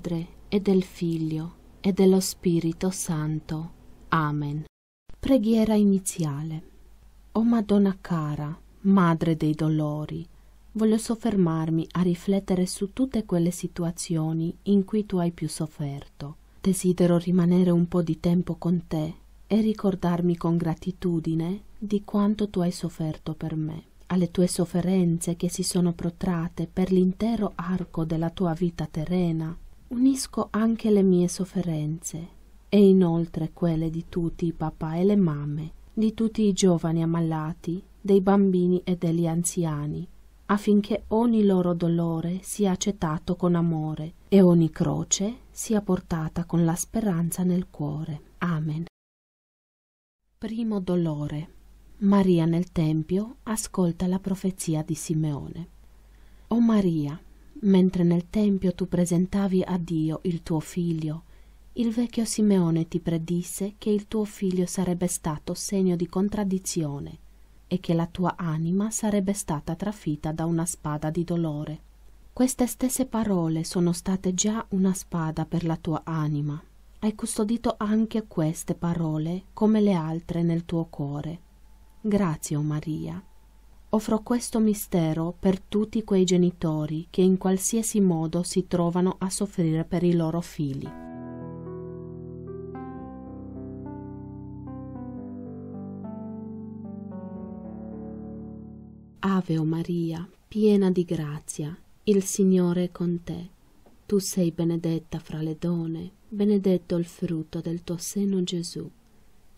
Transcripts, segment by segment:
Padre e del Figlio e dello Spirito Santo. Amen. Preghiera iniziale. O Madonna cara, Madre dei dolori, voglio soffermarmi a riflettere su tutte quelle situazioni in cui tu hai più sofferto. Desidero rimanere un po' di tempo con te e ricordarmi con gratitudine di quanto tu hai sofferto per me. Alle tue sofferenze che si sono protratte per l'intero arco della tua vita terrena, unisco anche le mie sofferenze e inoltre quelle di tutti i papà e le mamme, di tutti i giovani ammalati, dei bambini e degli anziani, affinché ogni loro dolore sia accettato con amore e ogni croce sia portata con la speranza nel cuore. Amen. Primo dolore. Maria nel Tempio ascolta la profezia di Simeone. O Maria, mentre nel tempio tu presentavi a Dio il tuo figlio, il vecchio Simeone ti predisse che il tuo figlio sarebbe stato segno di contraddizione e che la tua anima sarebbe stata trafitta da una spada di dolore. Queste stesse parole sono state già una spada per la tua anima. Hai custodito anche queste parole come le altre nel tuo cuore. Grazie, o oh Maria Offro questo mistero per tutti quei genitori che in qualsiasi modo si trovano a soffrire per i loro figli. Ave o Maria, piena di grazia, il Signore è con te. Tu sei benedetta fra le donne, benedetto il frutto del tuo seno Gesù.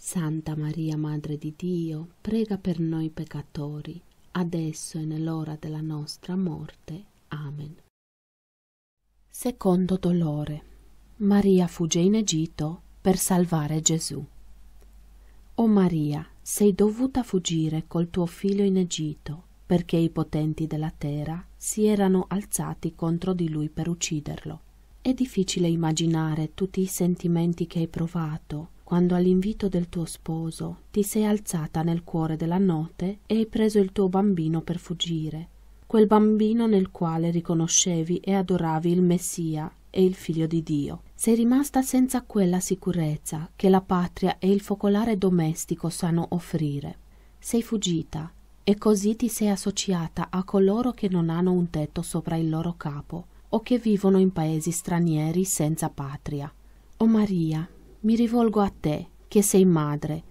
Santa Maria, Madre di Dio, prega per noi peccatori, adesso e nell'ora della nostra morte. Amen. Secondo dolore. Maria fugge in Egitto per salvare Gesù. O Maria, sei dovuta fuggire col tuo figlio in Egitto, perché i potenti della terra si erano alzati contro di lui per ucciderlo. È difficile immaginare tutti i sentimenti che hai provato quando all'invito del tuo sposo ti sei alzata nel cuore della notte e hai preso il tuo bambino per fuggire, quel bambino nel quale riconoscevi e adoravi il Messia e il Figlio di Dio. Sei rimasta senza quella sicurezza che la patria e il focolare domestico sanno offrire. Sei fuggita e così ti sei associata a coloro che non hanno un tetto sopra il loro capo o che vivono in paesi stranieri senza patria. O Maria, mi rivolgo a te, che sei madre,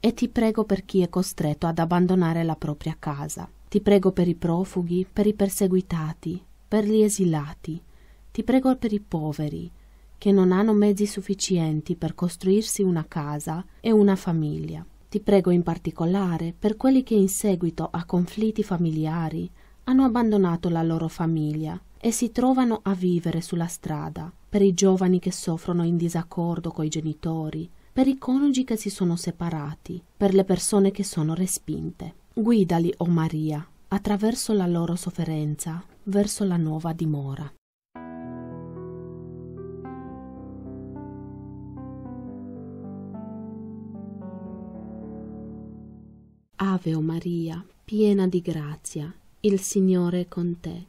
e ti prego per chi è costretto ad abbandonare la propria casa. Ti prego per i profughi, per i perseguitati, per gli esilati. Ti prego per i poveri, che non hanno mezzi sufficienti per costruirsi una casa e una famiglia. Ti prego in particolare per quelli che in seguito a conflitti familiari hanno abbandonato la loro famiglia e si trovano a vivere sulla strada, per i giovani che soffrono in disaccordo coi genitori, per i coniugi che si sono separati, per le persone che sono respinte. Guidali, o oh Maria, attraverso la loro sofferenza, verso la nuova dimora. Ave o oh Maria, piena di grazia, il Signore è con te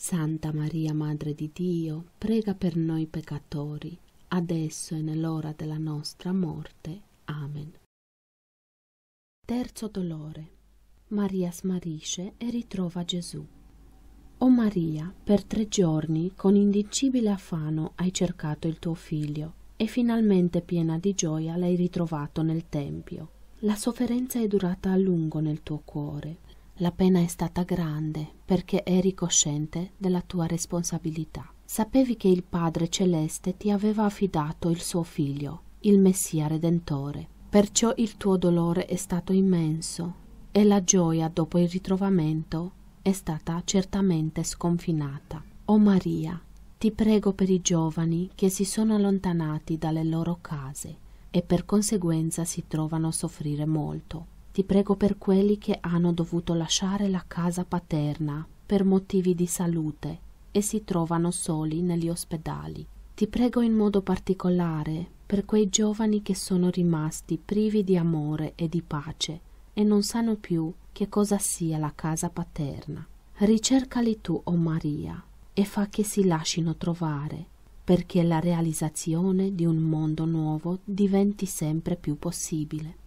Santa Maria, Madre di Dio, prega per noi peccatori, adesso e nell'ora della nostra morte. Amen. Terzo dolore. Maria smarisce e ritrova Gesù. O Maria, per tre giorni con indicibile affanno hai cercato il tuo figlio e finalmente piena di gioia l'hai ritrovato nel Tempio. La sofferenza è durata a lungo nel tuo cuore, la pena è stata grande perché eri cosciente della tua responsabilità. Sapevi che il Padre Celeste ti aveva affidato il suo figlio, il Messia Redentore. Perciò il tuo dolore è stato immenso e la gioia dopo il ritrovamento è stata certamente sconfinata. O oh Maria, ti prego per i giovani che si sono allontanati dalle loro case e per conseguenza si trovano a soffrire molto ti prego per quelli che hanno dovuto lasciare la casa paterna per motivi di salute e si trovano soli negli ospedali. Ti prego in modo particolare per quei giovani che sono rimasti privi di amore e di pace e non sanno più che cosa sia la casa paterna. Ricercali tu, o oh Maria, e fa che si lascino trovare, perché la realizzazione di un mondo nuovo diventi sempre più possibile.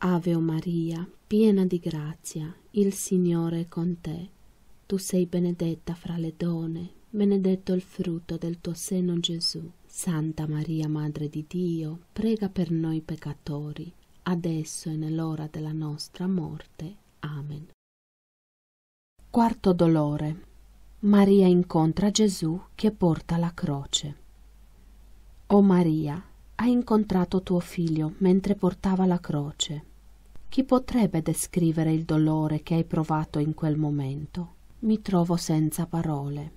Ave o Maria, piena di grazia, il Signore è con te. Tu sei benedetta fra le donne, benedetto il frutto del tuo seno Gesù. Santa Maria, Madre di Dio, prega per noi peccatori, adesso e nell'ora della nostra morte. Amen. Quarto dolore. Maria incontra Gesù che porta la croce. O Maria, hai incontrato tuo figlio mentre portava la croce. Chi potrebbe descrivere il dolore che hai provato in quel momento? Mi trovo senza parole.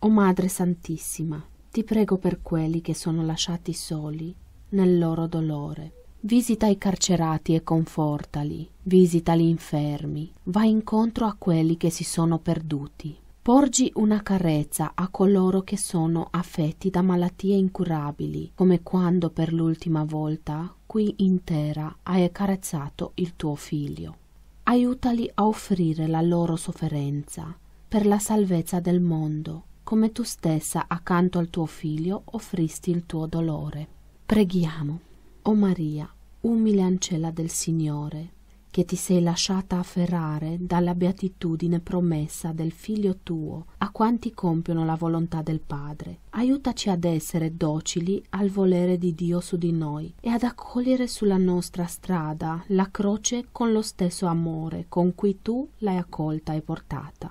O Madre Santissima, ti prego per quelli che sono lasciati soli nel loro dolore. Visita i carcerati e confortali, visita gli infermi, va incontro a quelli che si sono perduti. Porgi una carezza a coloro che sono affetti da malattie incurabili, come quando per l'ultima volta qui in terra hai carezzato il tuo figlio. Aiutali a offrire la loro sofferenza per la salvezza del mondo, come tu stessa accanto al tuo figlio offristi il tuo dolore. Preghiamo. O Maria, umile ancella del Signore, che ti sei lasciata afferrare dalla beatitudine promessa del figlio tuo a quanti compiono la volontà del Padre. Aiutaci ad essere docili al volere di Dio su di noi e ad accogliere sulla nostra strada la croce con lo stesso amore con cui tu l'hai accolta e portata.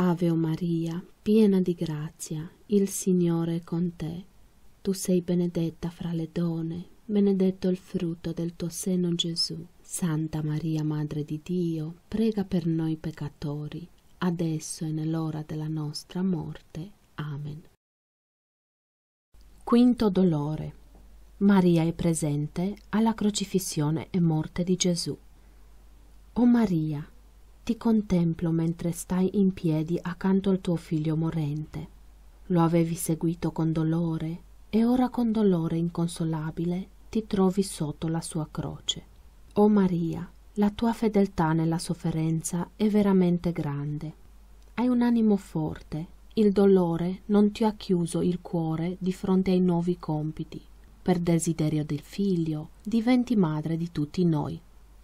Ave o Maria, piena di grazia, il Signore è con te. Tu sei benedetta fra le donne, benedetto il frutto del tuo seno Gesù. Santa Maria, Madre di Dio, prega per noi peccatori, adesso e nell'ora della nostra morte. Amen. Quinto dolore. Maria è presente alla crocifissione e morte di Gesù. O Maria, ti contemplo mentre stai in piedi accanto al tuo figlio morente. Lo avevi seguito con dolore e ora con dolore inconsolabile ti trovi sotto la sua croce. O oh Maria, la tua fedeltà nella sofferenza è veramente grande. Hai un animo forte, il dolore non ti ha chiuso il cuore di fronte ai nuovi compiti. Per desiderio del figlio diventi madre di tutti noi.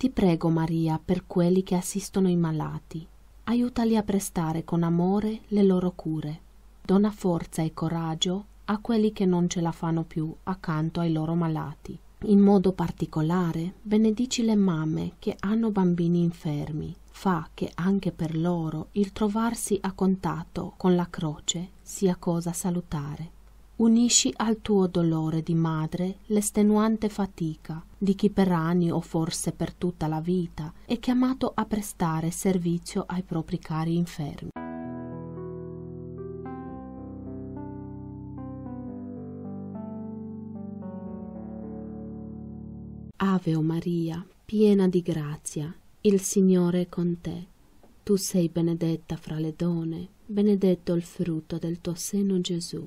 Ti prego, Maria, per quelli che assistono i malati, aiutali a prestare con amore le loro cure. Dona forza e coraggio a quelli che non ce la fanno più accanto ai loro malati. In modo particolare, benedici le mamme che hanno bambini infermi. Fa che anche per loro il trovarsi a contatto con la croce sia cosa salutare unisci al tuo dolore di madre l'estenuante fatica di chi per anni o forse per tutta la vita è chiamato a prestare servizio ai propri cari infermi. Ave o Maria, piena di grazia, il Signore è con te. Tu sei benedetta fra le donne, benedetto il frutto del tuo seno Gesù.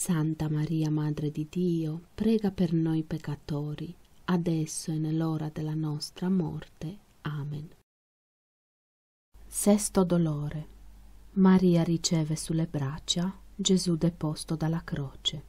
Santa Maria, Madre di Dio, prega per noi peccatori, adesso e nell'ora della nostra morte. Amen. Sesto dolore. Maria riceve sulle braccia Gesù deposto dalla croce.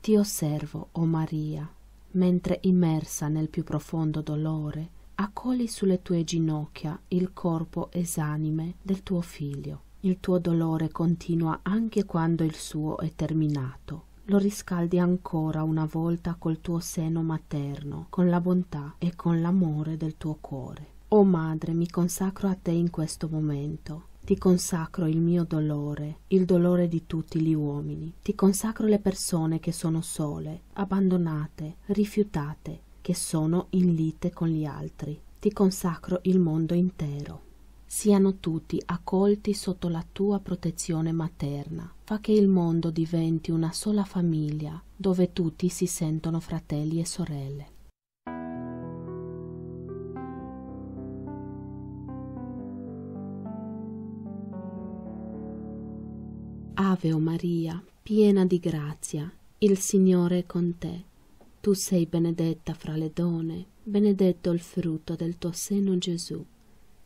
Ti osservo, o oh Maria, mentre immersa nel più profondo dolore, accogli sulle tue ginocchia il corpo esanime del tuo figlio il tuo dolore continua anche quando il suo è terminato. Lo riscaldi ancora una volta col tuo seno materno, con la bontà e con l'amore del tuo cuore. O oh madre, mi consacro a te in questo momento. Ti consacro il mio dolore, il dolore di tutti gli uomini. Ti consacro le persone che sono sole, abbandonate, rifiutate, che sono in lite con gli altri. Ti consacro il mondo intero siano tutti accolti sotto la tua protezione materna. Fa che il mondo diventi una sola famiglia, dove tutti si sentono fratelli e sorelle. Ave o Maria, piena di grazia, il Signore è con te. Tu sei benedetta fra le donne, benedetto il frutto del tuo seno Gesù.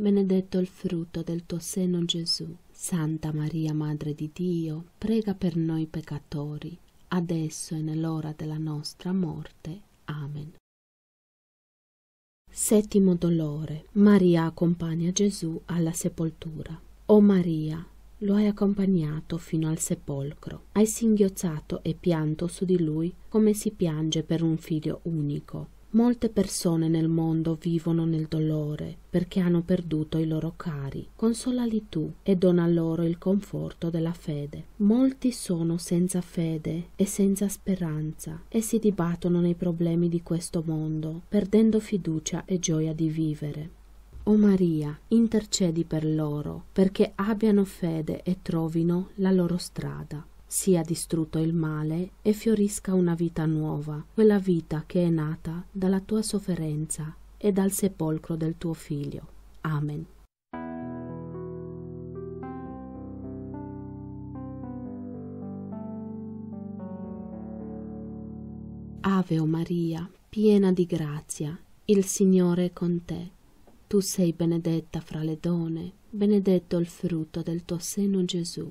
benedetto il frutto del tuo seno Gesù. Santa Maria, Madre di Dio, prega per noi peccatori, adesso e nell'ora della nostra morte. Amen. Settimo dolore. Maria accompagna Gesù alla sepoltura. O Maria, lo hai accompagnato fino al sepolcro. Hai singhiozzato e pianto su di lui come si piange per un figlio unico Molte persone nel mondo vivono nel dolore perché hanno perduto i loro cari. Consolali tu e dona loro il conforto della fede. Molti sono senza fede e senza speranza e si dibattono nei problemi di questo mondo, perdendo fiducia e gioia di vivere. O Maria, intercedi per loro perché abbiano fede e trovino la loro strada sia distrutto il male e fiorisca una vita nuova, quella vita che è nata dalla tua sofferenza e dal sepolcro del tuo figlio. Amen. Ave o Maria, piena di grazia, il Signore è con te. Tu sei benedetta fra le donne, benedetto il frutto del tuo seno Gesù.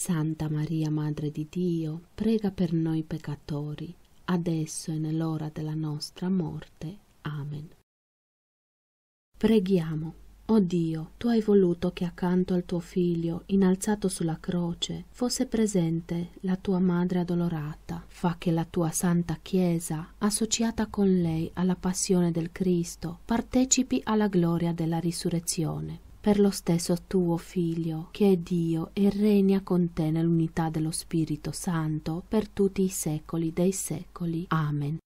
Santa Maria, Madre di Dio, prega per noi peccatori, adesso e nell'ora della nostra morte. Amen. Preghiamo. O oh Dio, tu hai voluto che accanto al tuo figlio, inalzato sulla croce, fosse presente la tua madre addolorata. Fa che la tua santa Chiesa, associata con lei alla passione del Cristo, partecipi alla gloria della risurrezione per lo stesso tuo Figlio, che è Dio e regna con te nell'unità dello Spirito Santo per tutti i secoli dei secoli. Amen.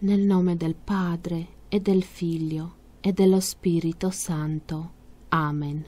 Nel nome del Padre e del Figlio e dello Spirito Santo. Amen.